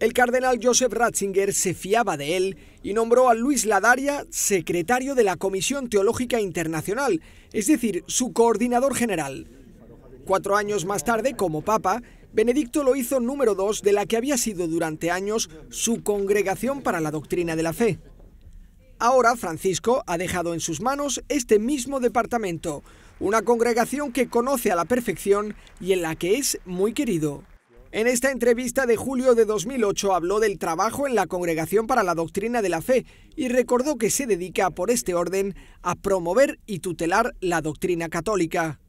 El cardenal Joseph Ratzinger se fiaba de él y nombró a Luis Ladaria secretario de la Comisión Teológica Internacional, es decir, su coordinador general. Cuatro años más tarde, como papa, Benedicto lo hizo número dos de la que había sido durante años su congregación para la doctrina de la fe. Ahora Francisco ha dejado en sus manos este mismo departamento, una congregación que conoce a la perfección y en la que es muy querido. En esta entrevista de julio de 2008 habló del trabajo en la Congregación para la Doctrina de la Fe y recordó que se dedica por este orden a promover y tutelar la doctrina católica.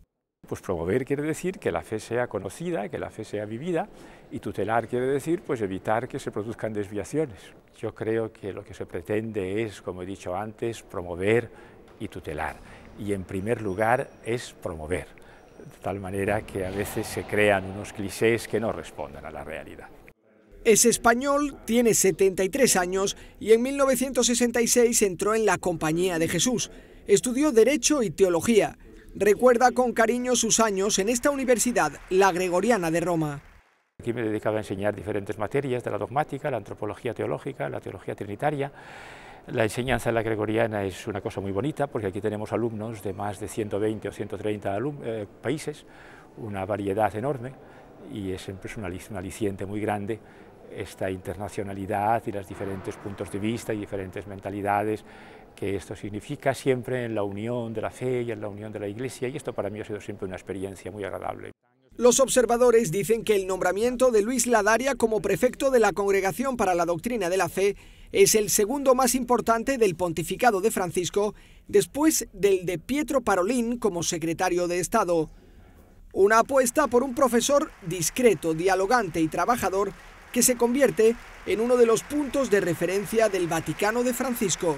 Pues promover quiere decir que la fe sea conocida, que la fe sea vivida, y tutelar quiere decir pues evitar que se produzcan desviaciones. Yo creo que lo que se pretende es, como he dicho antes, promover y tutelar. Y en primer lugar es promover de tal manera que a veces se crean unos clichés que no responden a la realidad. Es español, tiene 73 años y en 1966 entró en la Compañía de Jesús. Estudió Derecho y Teología. Recuerda con cariño sus años en esta universidad, la Gregoriana de Roma. Aquí me dedicaba a enseñar diferentes materias de la dogmática, la antropología teológica, la teología trinitaria la enseñanza de la gregoriana es una cosa muy bonita porque aquí tenemos alumnos de más de 120 o 130 eh, países, una variedad enorme y es siempre un aliciente muy grande esta internacionalidad y los diferentes puntos de vista y diferentes mentalidades que esto significa siempre en la unión de la fe y en la unión de la Iglesia y esto para mí ha sido siempre una experiencia muy agradable. Los observadores dicen que el nombramiento de Luis Ladaria como prefecto de la Congregación para la Doctrina de la Fe es el segundo más importante del pontificado de Francisco, después del de Pietro Parolín como secretario de Estado. Una apuesta por un profesor discreto, dialogante y trabajador que se convierte en uno de los puntos de referencia del Vaticano de Francisco.